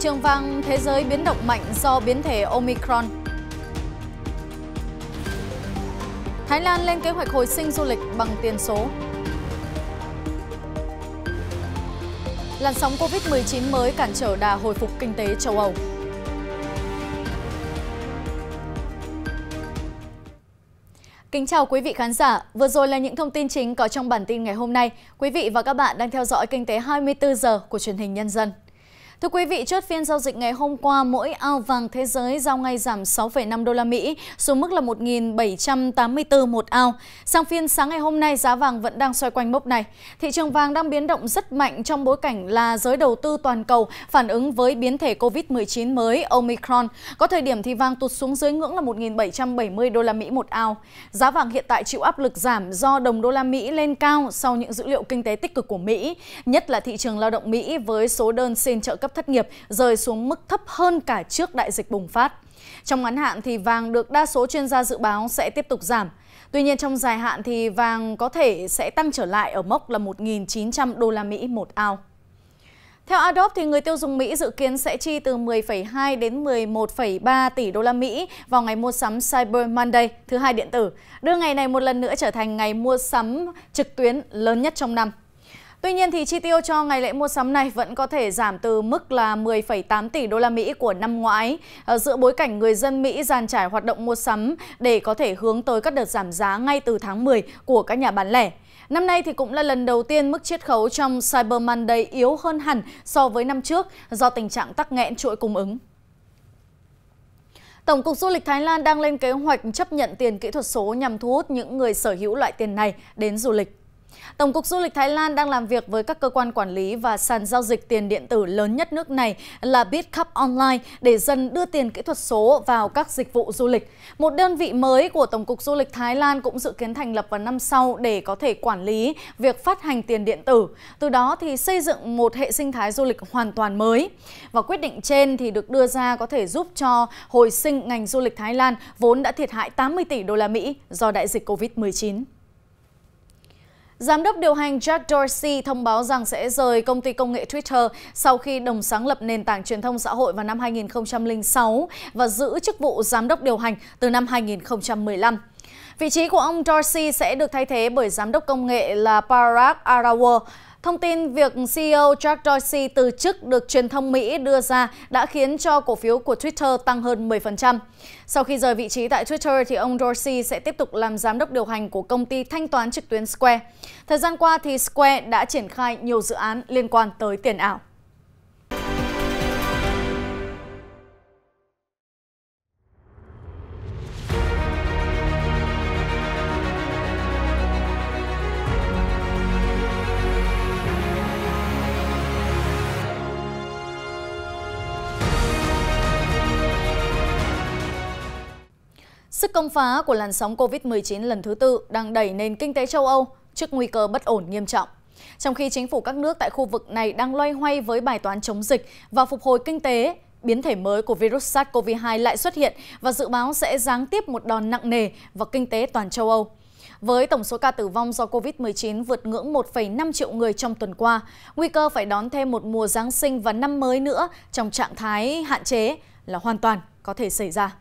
trường vàng thế giới biến động mạnh do biến thể Omicron. Thái Lan lên kế hoạch hồi sinh du lịch bằng tiền số. Làn sóng Covid-19 mới cản trở đà hồi phục kinh tế châu Âu. Kính chào quý vị khán giả. Vừa rồi là những thông tin chính có trong bản tin ngày hôm nay. Quý vị và các bạn đang theo dõi Kinh tế 24 giờ của truyền hình Nhân dân. Thưa quý vị, chốt phiên giao dịch ngày hôm qua, mỗi ao vàng thế giới giao ngay giảm 6,5 đô la Mỹ, xuống mức là 1.784 một ao. Sang phiên sáng ngày hôm nay, giá vàng vẫn đang xoay quanh mốc này. Thị trường vàng đang biến động rất mạnh trong bối cảnh là giới đầu tư toàn cầu phản ứng với biến thể COVID-19 mới Omicron. Có thời điểm thì vàng tụt xuống dưới ngưỡng là 1.770 đô la Mỹ một ao. Giá vàng hiện tại chịu áp lực giảm do đồng đô la Mỹ lên cao sau những dữ liệu kinh tế tích cực của Mỹ, nhất là thị trường lao động Mỹ với số đơn xin trợ cấp thất nghiệp rơi xuống mức thấp hơn cả trước đại dịch bùng phát. Trong ngắn hạn thì vàng được đa số chuyên gia dự báo sẽ tiếp tục giảm. Tuy nhiên trong dài hạn thì vàng có thể sẽ tăng trở lại ở mốc là 1.900 đô la Mỹ một ao. Theo Adobe thì người tiêu dùng Mỹ dự kiến sẽ chi từ 10,2 đến 11,3 tỷ đô la Mỹ vào ngày mua sắm Cyber Monday, thứ hai điện tử, đưa ngày này một lần nữa trở thành ngày mua sắm trực tuyến lớn nhất trong năm. Tuy nhiên thì chi tiêu cho ngày lễ mua sắm này vẫn có thể giảm từ mức là 10,8 tỷ đô la Mỹ của năm ngoái ờ, giữa bối cảnh người dân Mỹ dàn trải hoạt động mua sắm để có thể hướng tới các đợt giảm giá ngay từ tháng 10 của các nhà bán lẻ. Năm nay thì cũng là lần đầu tiên mức chiết khấu trong Cyber Monday yếu hơn hẳn so với năm trước do tình trạng tắc nghẽn chuỗi cung ứng. Tổng cục Du lịch Thái Lan đang lên kế hoạch chấp nhận tiền kỹ thuật số nhằm thu hút những người sở hữu loại tiền này đến du lịch. Tổng cục Du lịch Thái Lan đang làm việc với các cơ quan quản lý và sàn giao dịch tiền điện tử lớn nhất nước này là Bitcup Online để dần đưa tiền kỹ thuật số vào các dịch vụ du lịch. Một đơn vị mới của Tổng cục Du lịch Thái Lan cũng dự kiến thành lập vào năm sau để có thể quản lý việc phát hành tiền điện tử. Từ đó thì xây dựng một hệ sinh thái du lịch hoàn toàn mới. Và quyết định trên thì được đưa ra có thể giúp cho hồi sinh ngành du lịch Thái Lan vốn đã thiệt hại 80 tỷ đô la Mỹ do đại dịch COVID-19. Giám đốc điều hành Jack Dorsey thông báo rằng sẽ rời công ty công nghệ Twitter sau khi đồng sáng lập nền tảng truyền thông xã hội vào năm 2006 và giữ chức vụ giám đốc điều hành từ năm 2015. Vị trí của ông Dorsey sẽ được thay thế bởi giám đốc công nghệ là Parag Arawal. Thông tin việc CEO Jack Dorsey từ chức được truyền thông Mỹ đưa ra đã khiến cho cổ phiếu của Twitter tăng hơn 10%. Sau khi rời vị trí tại Twitter thì ông Dorsey sẽ tiếp tục làm giám đốc điều hành của công ty thanh toán trực tuyến Square. Thời gian qua thì Square đã triển khai nhiều dự án liên quan tới tiền ảo. Sức công phá của làn sóng COVID-19 lần thứ tư đang đẩy nền kinh tế châu Âu trước nguy cơ bất ổn nghiêm trọng. Trong khi chính phủ các nước tại khu vực này đang loay hoay với bài toán chống dịch và phục hồi kinh tế, biến thể mới của virus SARS-CoV-2 lại xuất hiện và dự báo sẽ giáng tiếp một đòn nặng nề vào kinh tế toàn châu Âu. Với tổng số ca tử vong do COVID-19 vượt ngưỡng 1,5 triệu người trong tuần qua, nguy cơ phải đón thêm một mùa Giáng sinh và năm mới nữa trong trạng thái hạn chế là hoàn toàn có thể xảy ra.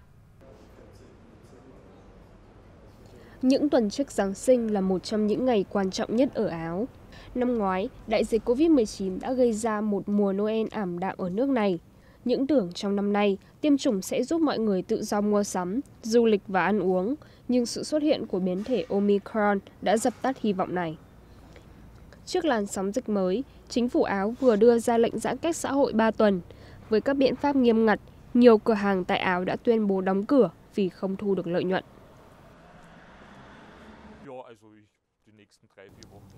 Những tuần trước Giáng sinh là một trong những ngày quan trọng nhất ở Áo. Năm ngoái, đại dịch COVID-19 đã gây ra một mùa Noel ảm đạm ở nước này. Những tưởng trong năm nay, tiêm chủng sẽ giúp mọi người tự do mua sắm, du lịch và ăn uống, nhưng sự xuất hiện của biến thể Omicron đã dập tắt hy vọng này. Trước làn sóng dịch mới, chính phủ Áo vừa đưa ra lệnh giãn cách xã hội 3 tuần. Với các biện pháp nghiêm ngặt, nhiều cửa hàng tại Áo đã tuyên bố đóng cửa vì không thu được lợi nhuận.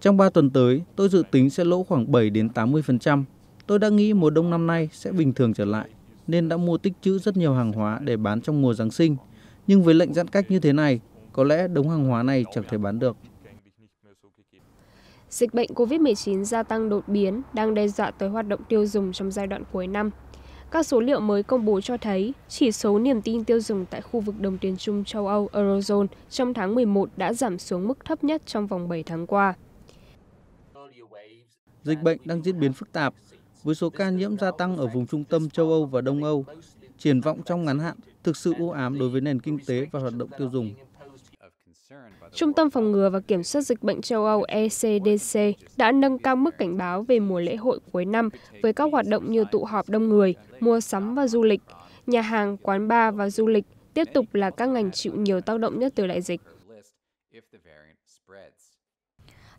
Trong 3 tuần tới, tôi dự tính sẽ lỗ khoảng 7 đến 80%. Tôi đã nghĩ mùa đông năm nay sẽ bình thường trở lại, nên đã mua tích trữ rất nhiều hàng hóa để bán trong mùa Giáng sinh. Nhưng với lệnh giãn cách như thế này, có lẽ đống hàng hóa này chẳng thể bán được. Dịch bệnh COVID-19 gia tăng đột biến đang đe dọa tới hoạt động tiêu dùng trong giai đoạn cuối năm. Các số liệu mới công bố cho thấy chỉ số niềm tin tiêu dùng tại khu vực đồng tiền chung châu Âu Eurozone trong tháng 11 đã giảm xuống mức thấp nhất trong vòng 7 tháng qua. Dịch bệnh đang diễn biến phức tạp, với số ca nhiễm gia tăng ở vùng trung tâm châu Âu và Đông Âu, triển vọng trong ngắn hạn thực sự u ám đối với nền kinh tế và hoạt động tiêu dùng. Trung tâm Phòng ngừa và Kiểm soát Dịch bệnh châu Âu ECDC đã nâng cao mức cảnh báo về mùa lễ hội cuối năm với các hoạt động như tụ họp đông người, mua sắm và du lịch. Nhà hàng, quán bar và du lịch tiếp tục là các ngành chịu nhiều tác động nhất từ đại dịch.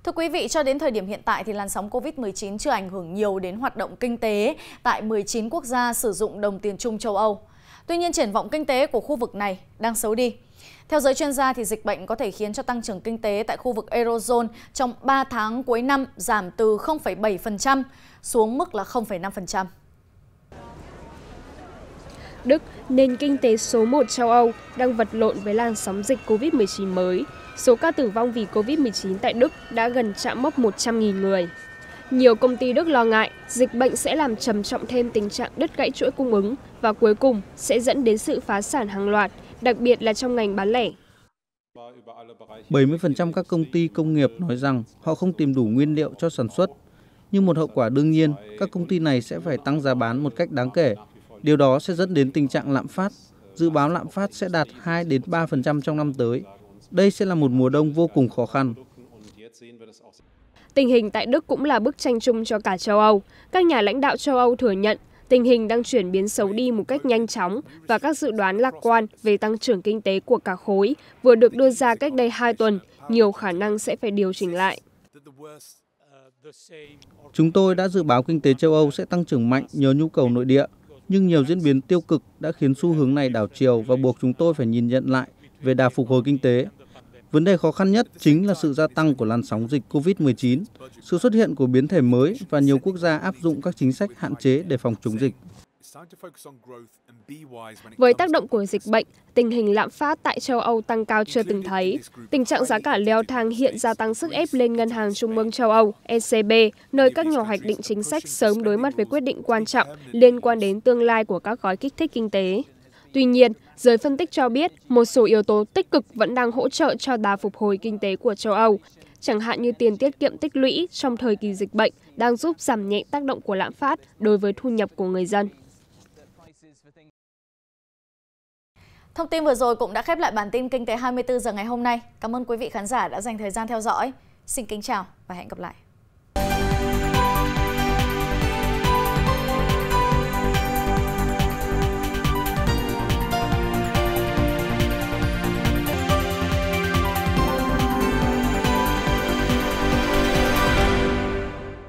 Thưa quý vị, cho đến thời điểm hiện tại thì làn sóng COVID-19 chưa ảnh hưởng nhiều đến hoạt động kinh tế tại 19 quốc gia sử dụng đồng tiền chung châu Âu. Tuy nhiên, triển vọng kinh tế của khu vực này đang xấu đi theo giới chuyên gia, thì dịch bệnh có thể khiến cho tăng trưởng kinh tế tại khu vực Eurozone trong 3 tháng cuối năm giảm từ 0,7% xuống mức là 0,5%. Đức, nền kinh tế số 1 châu Âu, đang vật lộn với làn sóng dịch COVID-19 mới. Số ca tử vong vì COVID-19 tại Đức đã gần chạm mốc 100.000 người. Nhiều công ty Đức lo ngại dịch bệnh sẽ làm trầm trọng thêm tình trạng đứt gãy chuỗi cung ứng và cuối cùng sẽ dẫn đến sự phá sản hàng loạt – đặc biệt là trong ngành bán lẻ. 70% các công ty công nghiệp nói rằng họ không tìm đủ nguyên liệu cho sản xuất. Nhưng một hậu quả đương nhiên, các công ty này sẽ phải tăng giá bán một cách đáng kể. Điều đó sẽ dẫn đến tình trạng lạm phát. Dự báo lạm phát sẽ đạt 2 đến 3% trong năm tới. Đây sẽ là một mùa đông vô cùng khó khăn. Tình hình tại Đức cũng là bức tranh chung cho cả châu Âu. Các nhà lãnh đạo châu Âu thừa nhận tình hình đang chuyển biến xấu đi một cách nhanh chóng và các dự đoán lạc quan về tăng trưởng kinh tế của cả khối vừa được đưa ra cách đây hai tuần, nhiều khả năng sẽ phải điều chỉnh lại. Chúng tôi đã dự báo kinh tế châu Âu sẽ tăng trưởng mạnh nhờ nhu cầu nội địa, nhưng nhiều diễn biến tiêu cực đã khiến xu hướng này đảo chiều và buộc chúng tôi phải nhìn nhận lại về đà phục hồi kinh tế Vấn đề khó khăn nhất chính là sự gia tăng của làn sóng dịch COVID-19, sự xuất hiện của biến thể mới và nhiều quốc gia áp dụng các chính sách hạn chế để phòng chống dịch. Với tác động của dịch bệnh, tình hình lạm phát tại châu Âu tăng cao chưa từng thấy. Tình trạng giá cả leo thang hiện gia tăng sức ép lên Ngân hàng Trung ương châu Âu, ECB, nơi các nhà hoạch định chính sách sớm đối mặt với quyết định quan trọng liên quan đến tương lai của các gói kích thích kinh tế. Tuy nhiên, giới phân tích cho biết một số yếu tố tích cực vẫn đang hỗ trợ cho đà phục hồi kinh tế của châu Âu, chẳng hạn như tiền tiết kiệm tích lũy trong thời kỳ dịch bệnh đang giúp giảm nhẹ tác động của lạm phát đối với thu nhập của người dân. Thông tin vừa rồi cũng đã khép lại bản tin Kinh tế 24 giờ ngày hôm nay. Cảm ơn quý vị khán giả đã dành thời gian theo dõi. Xin kính chào và hẹn gặp lại.